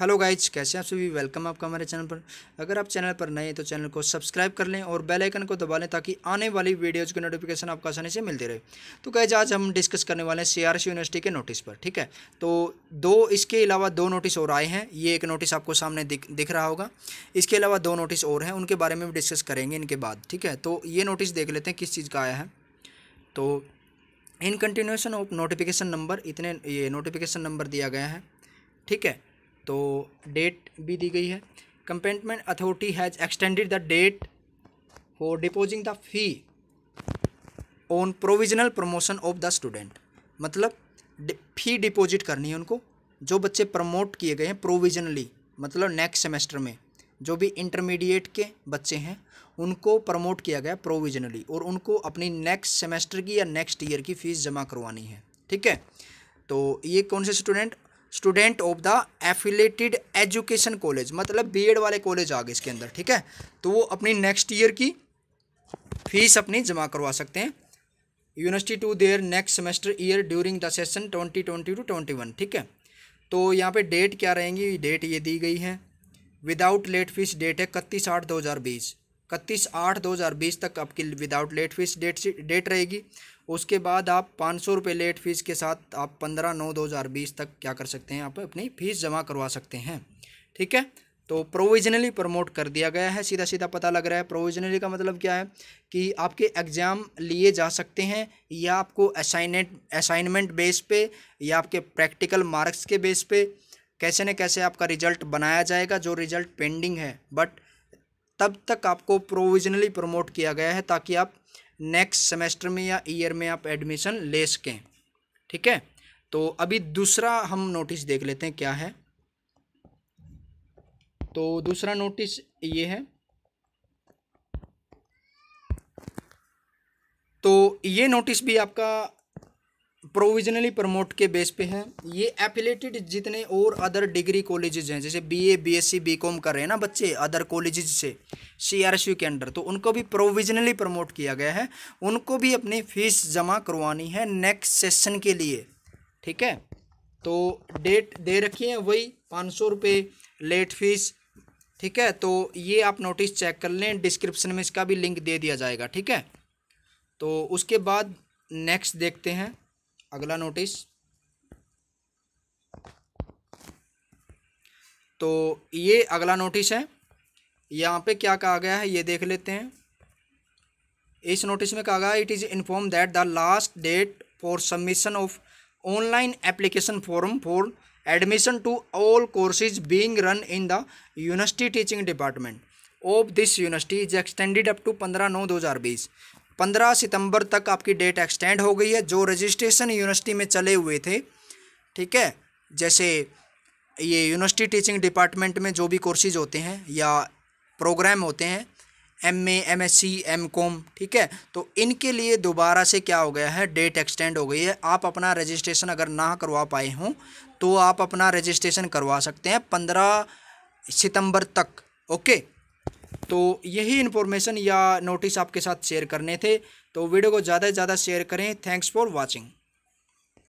hello guys कैसे आप सभी वेलकम आपका हमारे चैनल पर अगर आप चैनल पर नए हैं तो चैनल को सब्सक्राइब कर लें और बेल आइकन को दबा लें ताकि आने वाली वीडियोज़ की नोटिफिकेशन आपको आसानी से मिलती रहे तो गाइज आज हम डिस्कस करने वाले हैं सीआरसी यूनिवर्सिटी के नोटिस पर ठीक है तो दो इसके अलावा दो नोटिस और आए हैं ये एक नोटिस आपको सामने दिख दिख रहा होगा इसके अलावा दो नोटिस और हैं उनके बारे में भी डिस्कस करेंगे इनके बाद ठीक है तो ये नोटिस देख लेते हैं किस चीज़ का आया है तो in continuation of notification number इतने ये नोटिफिकेशन नंबर दिया गया है ठीक है तो डेट भी दी गई है competent authority has extended the date for depositing the fee on provisional promotion of the student मतलब फ़ी डिपॉजिट करनी है उनको जो बच्चे प्रमोट किए गए हैं प्रोविजनली मतलब नेक्स्ट सेमेस्टर में जो भी इंटरमीडिएट के बच्चे हैं उनको प्रमोट किया गया प्रोविजनली और उनको अपनी नेक्स्ट सेमेस्टर की या नेक्स्ट ईयर की फ़ीस जमा करवानी है ठीक है तो ये कौन से student student of the affiliated education college मतलब बीएड वाले कॉलेज आ गए इसके अंदर ठीक है तो वो अपनी नेक्स्ट ईयर की फीस अपनी जमा करवा सकते हैं university to their next semester year during the session twenty twenty to twenty one ठीक है तो यहाँ पे डेट क्या रहेंगी डेट ये दी गई है विदाउट लेट फीस डेट है इकतीस आठ दो हज़ार बीस इकतीस आठ दो हज़ार बीस तक आपकी without late fees date date रहेगी उसके बाद आप पाँच सौ रुपये लेट फीस के साथ आप पंद्रह नौ दो हज़ार बीस तक क्या कर सकते हैं आप अपनी फ़ीस जमा करवा सकते हैं ठीक है तो प्रोविजनली प्रमोट कर दिया गया है सीधा सीधा पता लग रहा है प्रोविजनली का मतलब क्या है कि आपके एग्ज़ाम लिए जा सकते हैं या आपको असाइनेट असाइनमेंट बेस पे या आपके प्रैक्टिकल मार्क्स के बेस पे कैसे न कैसे आपका रिजल्ट बनाया जाएगा जो रिजल्ट पेंडिंग है बट तब तक आपको प्रोविजनली प्रमोट किया गया है ताकि आप नेक्स्ट सेमेस्टर में या ईयर में आप एडमिशन ले सकें ठीक है तो अभी दूसरा हम नोटिस देख लेते हैं क्या है तो दूसरा नोटिस ये है तो ये नोटिस भी आपका प्रोविजनली प्रमोट के बेस पे हैं ये एफिलेटेड जितने और अदर डिग्री कॉलेजेस हैं जैसे बीए बीएससी बीकॉम कर रहे हैं ना बच्चे अदर कॉलेजेज से सीआरएसयू के अंडर तो उनको भी प्रोविजनली प्रमोट किया गया है उनको भी अपनी फीस जमा करवानी है नेक्स्ट सेशन के लिए ठीक है तो डेट दे रखी है वही पाँच सौ रुपये लेट फीस ठीक है तो ये आप नोटिस चेक कर लें डिस्क्रिप्शन में इसका भी लिंक दे दिया जाएगा ठीक है तो उसके बाद नेक्स्ट देखते हैं अगला नोटिस तो ये अगला नोटिस है यहाँ पे क्या कहा गया है ये देख लेते हैं इस नोटिस में कहा गया it is inform that the last date for submission of online application form for admission to all courses being run in the university teaching department of this university is extended up to पंद्रह नौ दो हज़ार बीस पंद्रह सितंबर तक आपकी date extend हो गई है जो रजिस्ट्रेशन यूनिवर्सिटी में चले हुए थे ठीक है जैसे ये यूनिवर्सिटी टीचिंग डिपार्टमेंट में जो भी कोर्सेज होते हैं या प्रोग्राम होते हैं M A M S C M com ठीक है तो इनके लिए दोबारा से क्या हो गया है डेट एक्सटेंड हो गई है आप अपना रजिस्ट्रेशन अगर ना करवा पाए हों तो आप अपना रजिस्ट्रेशन करवा सकते हैं पंद्रह सितंबर तक ओके तो यही इन्फॉर्मेशन या नोटिस आपके साथ शेयर करने थे तो वीडियो को ज़्यादा से ज़्यादा शेयर करें थैंक्स फॉर वॉचिंग